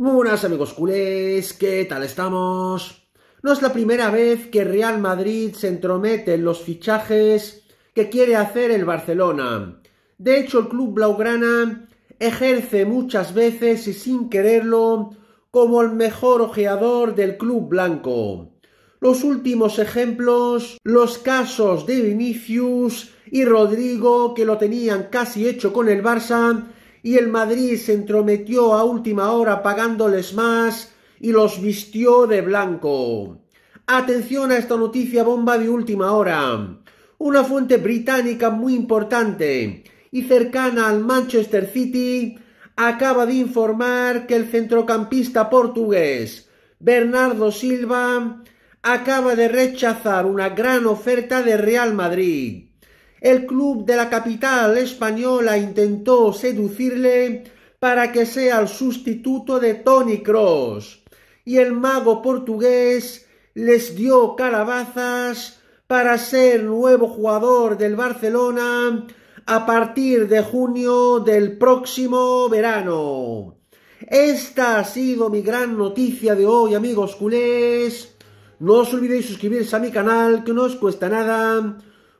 Buenas amigos culés, ¿qué tal estamos? No es la primera vez que Real Madrid se entromete en los fichajes que quiere hacer el Barcelona. De hecho, el club blaugrana ejerce muchas veces y sin quererlo como el mejor ojeador del club blanco. Los últimos ejemplos, los casos de Vinicius y Rodrigo que lo tenían casi hecho con el Barça y el Madrid se entrometió a última hora pagándoles más y los vistió de blanco. Atención a esta noticia bomba de última hora. Una fuente británica muy importante y cercana al Manchester City acaba de informar que el centrocampista portugués Bernardo Silva acaba de rechazar una gran oferta de Real Madrid el club de la capital española intentó seducirle para que sea el sustituto de Tony Cross y el mago portugués les dio calabazas para ser nuevo jugador del Barcelona a partir de junio del próximo verano. Esta ha sido mi gran noticia de hoy, amigos culés. No os olvidéis suscribirse a mi canal, que no os cuesta nada